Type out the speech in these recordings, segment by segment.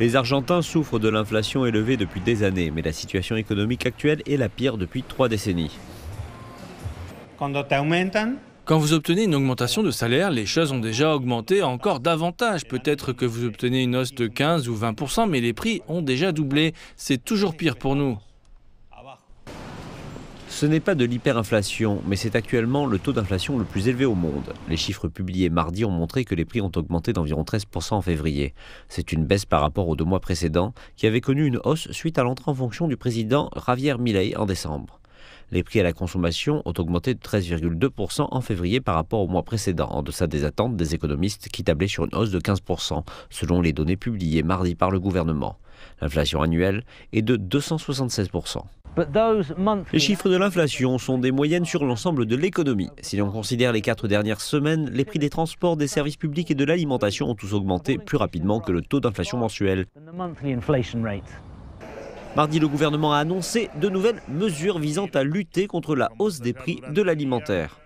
Les Argentins souffrent de l'inflation élevée depuis des années, mais la situation économique actuelle est la pire depuis trois décennies. Quand vous obtenez une augmentation de salaire, les choses ont déjà augmenté encore davantage. Peut-être que vous obtenez une hausse de 15 ou 20%, mais les prix ont déjà doublé. C'est toujours pire pour nous. Ce n'est pas de l'hyperinflation, mais c'est actuellement le taux d'inflation le plus élevé au monde. Les chiffres publiés mardi ont montré que les prix ont augmenté d'environ 13% en février. C'est une baisse par rapport aux deux mois précédents, qui avaient connu une hausse suite à l'entrée en fonction du président Javier Milei en décembre. Les prix à la consommation ont augmenté de 13,2% en février par rapport au mois précédent, en deçà des attentes des économistes qui tablaient sur une hausse de 15%, selon les données publiées mardi par le gouvernement. L'inflation annuelle est de 276%. Les chiffres de l'inflation sont des moyennes sur l'ensemble de l'économie. Si l'on considère les quatre dernières semaines, les prix des transports, des services publics et de l'alimentation ont tous augmenté plus rapidement que le taux d'inflation mensuel. Mardi, le gouvernement a annoncé de nouvelles mesures visant à lutter contre la hausse des prix de l'alimentaire.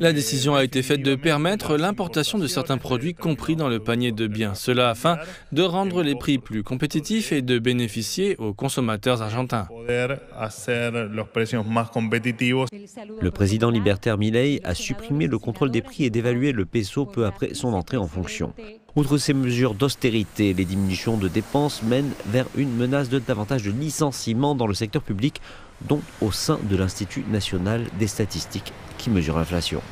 La décision a été faite de permettre l'importation de certains produits compris dans le panier de biens, cela afin de rendre les prix plus compétitifs et de bénéficier aux consommateurs argentins. Le président libertaire Milei a supprimé le contrôle des prix et d'évaluer le peso peu après son entrée en fonction. Outre ces mesures d'austérité, les diminutions de dépenses mènent vers une menace de davantage de licenciements dans le secteur public, dont au sein de l'Institut national des statistiques qui mesure l'inflation.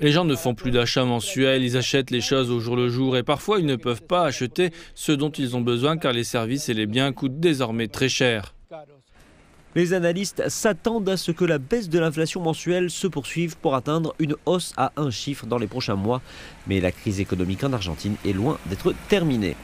Les gens ne font plus d'achats mensuels, ils achètent les choses au jour le jour et parfois ils ne peuvent pas acheter ce dont ils ont besoin car les services et les biens coûtent désormais très cher. Les analystes s'attendent à ce que la baisse de l'inflation mensuelle se poursuive pour atteindre une hausse à un chiffre dans les prochains mois. Mais la crise économique en Argentine est loin d'être terminée.